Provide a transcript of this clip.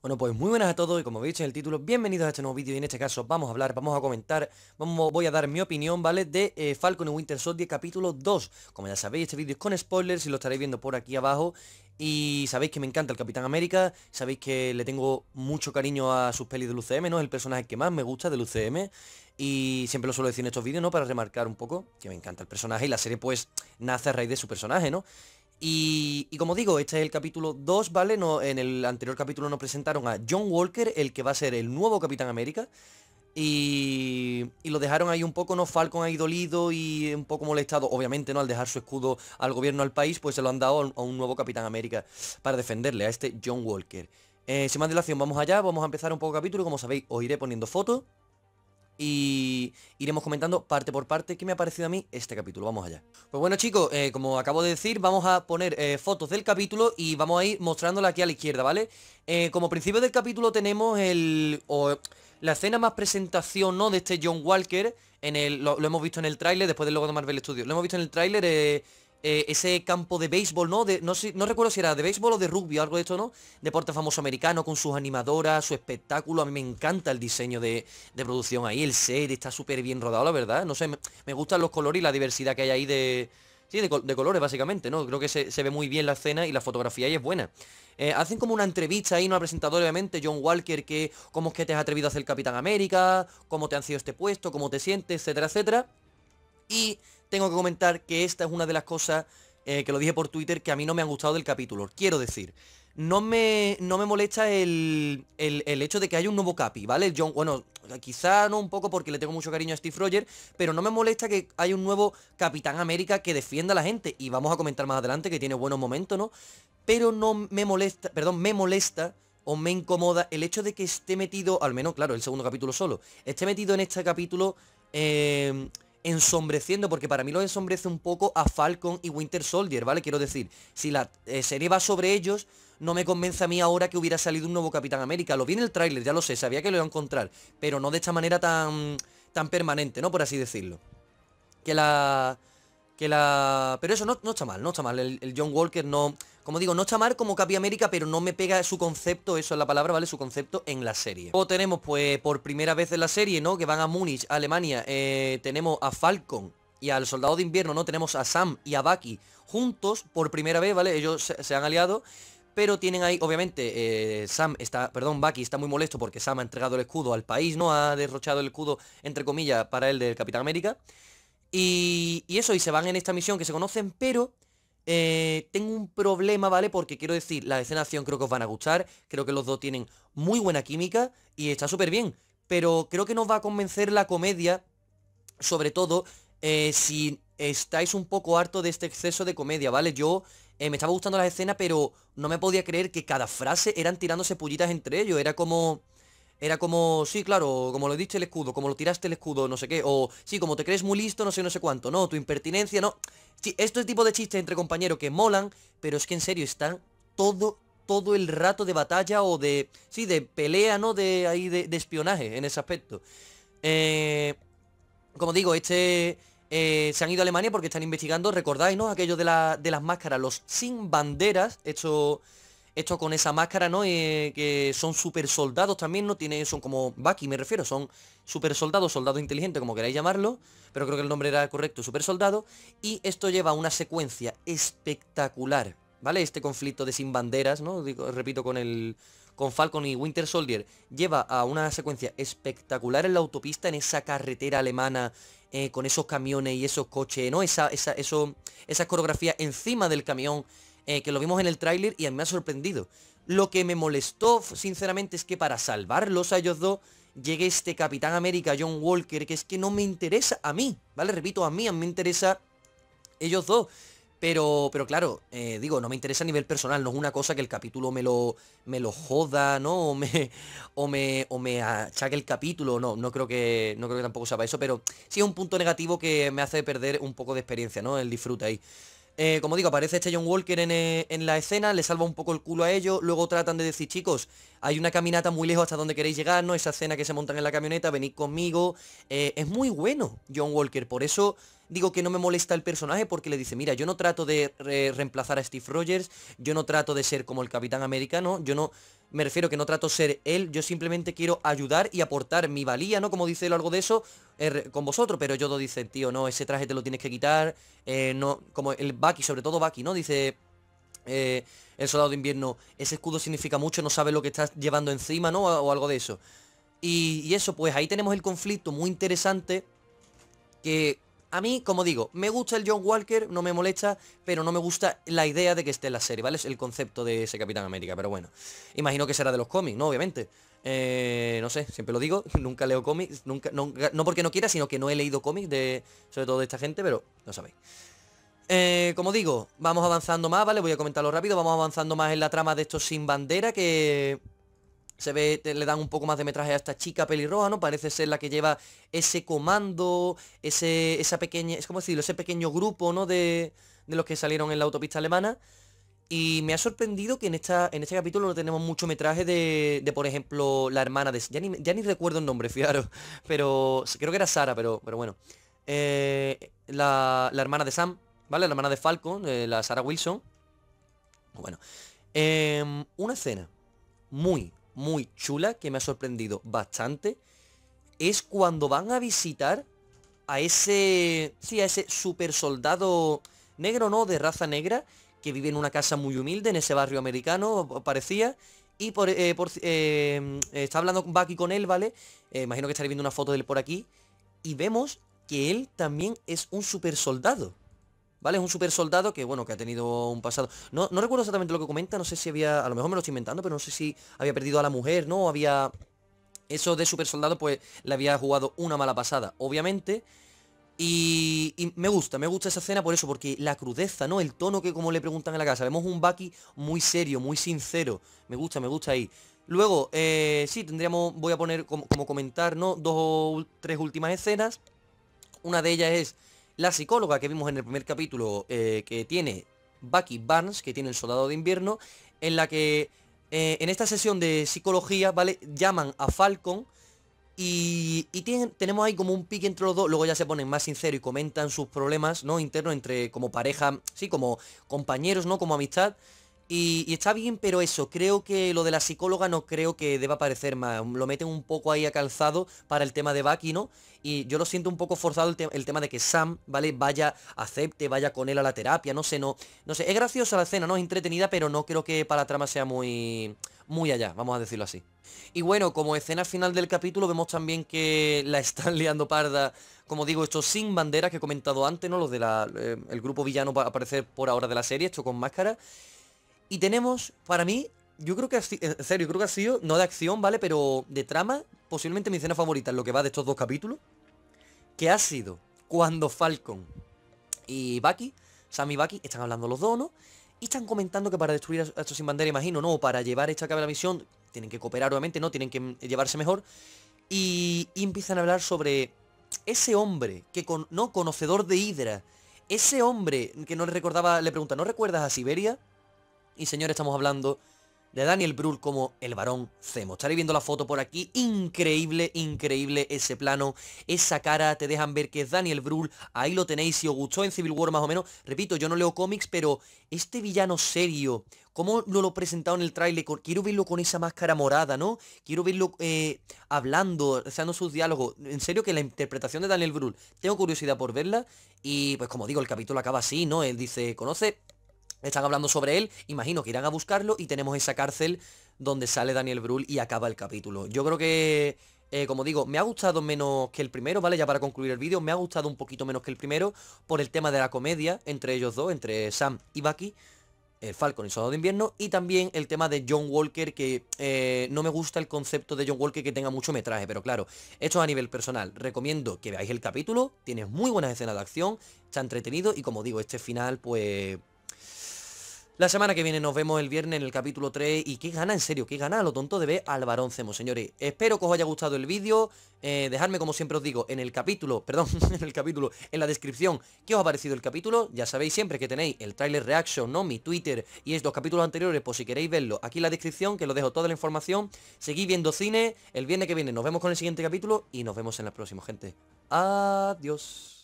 Bueno, pues muy buenas a todos y como veis en este el título, bienvenidos a este nuevo vídeo y en este caso vamos a hablar, vamos a comentar, vamos, voy a dar mi opinión, ¿vale? De eh, Falcon y Winter Soldier capítulo 2. Como ya sabéis, este vídeo es con spoilers y lo estaréis viendo por aquí abajo. Y sabéis que me encanta el Capitán América, sabéis que le tengo mucho cariño a sus pelis del UCM, ¿no? Es el personaje que más me gusta del UCM. Y siempre lo suelo decir en estos vídeos, ¿no? Para remarcar un poco que me encanta el personaje y la serie pues nace a raíz de su personaje, ¿no? Y, como digo, este es el capítulo 2, ¿vale? en el anterior capítulo nos presentaron a John Walker, el que va a ser el nuevo Capitán América. Y, lo dejaron ahí un poco, ¿no? Falcon ahí dolido y un poco molestado, obviamente, ¿no? Al dejar su escudo al gobierno, al país, pues se lo han dado a un nuevo Capitán América para defenderle, a este John Walker. Eh, sin más dilación, vamos allá, vamos a empezar un poco capítulo, como sabéis, os iré poniendo fotos y iremos comentando parte por parte qué me ha parecido a mí este capítulo. Vamos allá. Pues bueno chicos, eh, como acabo de decir, vamos a poner eh, fotos del capítulo y vamos a ir mostrándola aquí a la izquierda, ¿vale? Eh, como principio del capítulo tenemos el... la escena más presentación, ¿no? De este John Walker en el, lo, hemos visto en el tráiler, después del logo de Marvel Studios. Lo hemos visto en el tráiler eh, ese campo de béisbol, ¿no? De, no, recuerdo si era de béisbol o de rugby o algo de esto, ¿no? Deporte famoso americano con sus animadoras, su espectáculo. A mí me encanta el diseño de, producción ahí, el set está súper bien rodado, la verdad. No sé, me, gustan los colores y la diversidad que hay ahí de... de, colores básicamente, ¿no? Creo que se, ve muy bien la escena y la fotografía ahí es buena. Eh, hacen como una entrevista ahí, al presentador obviamente, John Walker, que cómo es que te has atrevido a hacer Capitán América, cómo te han sido este puesto, cómo te sientes, etcétera, etcétera. Y tengo que comentar que esta es una de las cosas eh, que lo dije por Twitter que a mí no me han gustado del capítulo. Quiero decir, no me, no me molesta el, hecho de que haya un nuevo Capi, ¿vale? John, bueno, quizá no un poco porque le tengo mucho cariño a Steve Rogers, pero no me molesta que haya un nuevo Capitán América que defienda a la gente. Y vamos a comentar más adelante que tiene buenos momentos, ¿no? Pero no me molesta, perdón, me molesta o me incomoda el hecho de que esté metido, al menos, claro, el segundo capítulo solo, esté metido en este capítulo... Eh, ensombreciendo, porque para mí lo ensombrece un poco a Falcon y Winter Soldier, ¿vale? Quiero decir, si la eh, serie va sobre ellos, no me convence a mí ahora que hubiera salido un nuevo Capitán América. Lo vi en el tráiler, ya lo sé, sabía que lo iba a encontrar, pero no de esta manera tan, tan permanente, ¿no? Por así decirlo. Que la que la... Pero eso no, no está mal, no está mal. El, John Walker no... Como digo, no está mal como Capi América, pero no me pega su concepto, eso es la palabra, ¿vale? Su concepto en la serie. Luego tenemos, pues, por primera vez en la serie, ¿no? Que van a Múnich, Alemania. Eh, tenemos a Falcon y al Soldado de Invierno, ¿no? Tenemos a Sam y a Bucky juntos por primera vez, ¿vale? Ellos se, han aliado. Pero tienen ahí, obviamente, eh, Sam está, perdón, Bucky está muy molesto porque Sam ha entregado el escudo al país, ¿no? Ha derrochado el escudo, entre comillas, para el del Capitán América. Y, eso, y se van en esta misión que se conocen, pero eh, tengo un problema, ¿vale? Porque quiero decir, la escena de acción creo que os van a gustar, creo que los dos tienen muy buena química y está súper bien, pero creo que nos va a convencer la comedia, sobre todo eh, si estáis un poco harto de este exceso de comedia, ¿vale? Yo eh, me estaba gustando la escena, pero no me podía creer que cada frase eran tirándose pullitas entre ellos, era como... Era como, sí, claro, como lo diste el escudo, como lo tiraste el escudo, no sé qué. O, sí, como te crees muy listo, no sé, no sé cuánto. No, tu impertinencia, no. Sí, esto es tipo de chistes entre compañeros que molan, pero es que en serio están todo, todo el rato de batalla o de, sí, de pelea, ¿no? De ahí, de, espionaje en ese aspecto. Eh, como digo, este... Eh, se han ido a Alemania porque están investigando, recordáis, ¿no? Aquello de, de las máscaras, los sin banderas, hecho esto con esa máscara, ¿no? Eh, que son super soldados también, ¿no? tiene son como Bucky, me refiero, son super soldados, soldado inteligente, como queráis llamarlo, pero creo que el nombre era correcto, super soldado. Y esto lleva una secuencia espectacular, ¿vale? Este conflicto de sin banderas, ¿no? Digo, repito, con el, con Falcon y Winter Soldier lleva a una secuencia espectacular en la autopista, en esa carretera alemana, eh, con esos camiones y esos coches, ¿no? Esa, esa, eso, esa coreografía encima del camión eh, que lo vimos en el tráiler y a mí me ha sorprendido. Lo que me molestó, sinceramente, es que para salvarlos a ellos dos llegue este Capitán América John Walker, que es que no me interesa a mí, ¿vale? Repito, a mí, a mí me interesa ellos dos. Pero, pero claro, eh, digo, no me interesa a nivel personal, no es una cosa que el capítulo me lo, me lo joda, ¿no? O me, o me, me achaque el capítulo, no, no creo que, no creo que tampoco sea eso, pero sí es un punto negativo que me hace perder un poco de experiencia, ¿no? El disfrute ahí. Eh, como digo, aparece este John Walker eh, en, la escena, le salva un poco el culo a ellos, luego tratan de decir, chicos, hay una caminata muy lejos hasta donde queréis llegar, ¿no? Esa escena que se montan en la camioneta, venid conmigo. Eh, es muy bueno John Walker, por eso digo que no me molesta el personaje porque le dice, mira, yo no trato de reemplazar a Steve Rogers, yo no trato de ser como el Capitán Americano, yo no... Me refiero que no trato ser él, yo simplemente quiero ayudar y aportar mi valía, ¿no? Como dice él algo de eso, eh, con vosotros, pero yo Yodo dice, tío, no, ese traje te lo tienes que quitar, eh, no, como el Bucky, sobre todo Bucky, ¿no? Dice, eh, el soldado de invierno, ese escudo significa mucho, no sabes lo que estás llevando encima, ¿no? O, algo de eso. y, eso, pues ahí tenemos el conflicto muy interesante que a mí, como digo, me gusta el John Walker, no me molesta, pero no me gusta la idea de que esté en la serie, ¿vale? Es el concepto de ese Capitán América, pero bueno. Imagino que será de los cómics, ¿no? Obviamente. Eh, no sé, siempre lo digo, nunca leo cómics, no porque no quiera, sino que no he leído cómics de, sobre todo de esta gente, pero no sabéis. Eh, como digo, vamos avanzando más, ¿vale? Voy a comentarlo rápido, vamos avanzando más en la trama de estos sin bandera que se ve, le dan un poco más de metraje a esta chica pelirroja, ¿no? Parece ser la que lleva ese comando, ese, esa pequeña, es como decirlo, ese pequeño grupo, ¿no? De, los que salieron en la autopista alemana. Y me ha sorprendido que en, esta, en este capítulo no tenemos mucho metraje de, por ejemplo, la hermana de... Ya ni, ya ni, recuerdo el nombre, fijaros. Pero creo que era Sara, pero, pero bueno. Eh, la, hermana de Sam, ¿vale? La hermana de Falcon, eh, la Sara Wilson. Bueno. Em, una escena muy, muy chula que me ha sorprendido bastante es cuando van a visitar a ese, sí, a ese super soldado negro, ¿no? De raza negra, que vive en una casa muy humilde en ese barrio americano, parecía. Y por, eh, eh, está hablando Bucky con él, ¿vale? Eh, imagino que estaréis viendo una foto de él por aquí. Y vemos que él también es un super soldado. ¿Vale? Es un super soldado que, bueno, que ha tenido un pasado... No, recuerdo exactamente lo que comenta, no sé si había... A lo mejor me lo estoy inventando, pero no sé si había perdido a la mujer, ¿no? O había... Eso de super soldado, pues, le había jugado una mala pasada, obviamente. Y, me gusta, me gusta esa escena por eso, porque la crudeza, ¿no? El tono que como le preguntan en la casa. Vemos un Bucky muy serio, muy sincero. Me gusta, me gusta ahí. Luego, eh, sí, tendríamos, voy a poner como, como comentar, ¿no? Dos o tres últimas escenas. Una de ellas es la psicóloga que vimos en el primer capítulo eh, que tiene Bucky Barnes, que tiene el soldado de invierno, en la que eh, en esta sesión de psicología, ¿vale? Llaman a Falcon y, tienen, tenemos ahí como un pique entre los dos, luego ya se ponen más sinceros y comentan sus problemas, ¿no? Internos entre como pareja, sí, como compañeros, ¿no? Como amistad. Y, está bien, pero eso, creo que lo de la psicóloga no creo que deba aparecer más. Lo meten un poco ahí a calzado para el tema de Bucky, ¿no? Y yo lo siento un poco forzado el, tema de que Sam, ¿vale? Vaya, acepte, vaya con él a la terapia, no sé, no. No sé, es graciosa la escena, ¿no? Es entretenida, pero no creo que para la trama sea muy. Muy allá, vamos a decirlo así. Y bueno, como escena final del capítulo vemos también que la están liando parda, como digo, esto sin banderas que he comentado antes, ¿no? Los del de eh, el grupo villano va a aparecer por ahora de la serie, esto con máscara. Y tenemos, para mí, yo creo que, eh, en serio, creo que ha sido, no de acción, ¿vale? Pero de trama, posiblemente mi escena favorita en lo que va de estos dos capítulos, que ha sido cuando Falcon y Bucky, Sam y Bucky, están hablando los dos, ¿no? Y están comentando que para destruir a estos sin bandera, imagino, ¿no? Para llevar esta cabra la misión, tienen que cooperar, obviamente, ¿no? Tienen que mm, llevarse mejor. Y, empiezan a hablar sobre ese hombre, que con, ¿no? Conocedor de Hydra. Ese hombre que no le recordaba, le pregunta, ¿no recuerdas a Siberia? Y señores, estamos hablando de Daniel Brühl como el varón Zemo. Estaréis viendo la foto por aquí. Increíble, increíble ese plano. Esa cara te dejan ver que es Daniel Brühl. Ahí lo tenéis. Si os gustó en Civil War más o menos. Repito, yo no leo cómics, pero este villano serio. ¿Cómo no lo presentaron en el tráiler? Quiero verlo con esa máscara morada, ¿no? Quiero verlo eh, hablando, haciendo sus diálogos. En serio que la interpretación de Daniel Brühl, tengo curiosidad por verla. Y pues como digo, el capítulo acaba así, ¿no? Él dice, conoce están hablando sobre él, imagino que irán a buscarlo y tenemos esa cárcel donde sale Daniel Brühl y acaba el capítulo. Yo creo que, eh, como digo, me ha gustado menos que el primero, ¿vale? Ya para concluir el vídeo, me ha gustado un poquito menos que el primero por el tema de la comedia entre ellos dos, entre Sam y Bucky el Falcon y Soldado de Invierno y también el tema de John Walker que eh, no me gusta el concepto de John Walker que tenga mucho metraje, pero claro, esto es a nivel personal, recomiendo que veáis el capítulo, tiene muy buenas escenas de acción, está entretenido y como digo, este final pues la semana que viene nos vemos el viernes en el capítulo 3 y qué gana, en serio, qué gana lo tonto de ver al varón Cemo, señores. Espero que os haya gustado el vídeo, eh, dejadme como siempre os digo en el capítulo, perdón, en el capítulo, en la descripción, qué os ha parecido el capítulo. Ya sabéis siempre que tenéis el trailer reaction, ¿no? Mi Twitter y estos capítulos anteriores, por si queréis verlo, aquí en la descripción que lo dejo toda la información. Seguid viendo cine, el viernes que viene nos vemos con el siguiente capítulo y nos vemos en la próxima, gente. Adiós.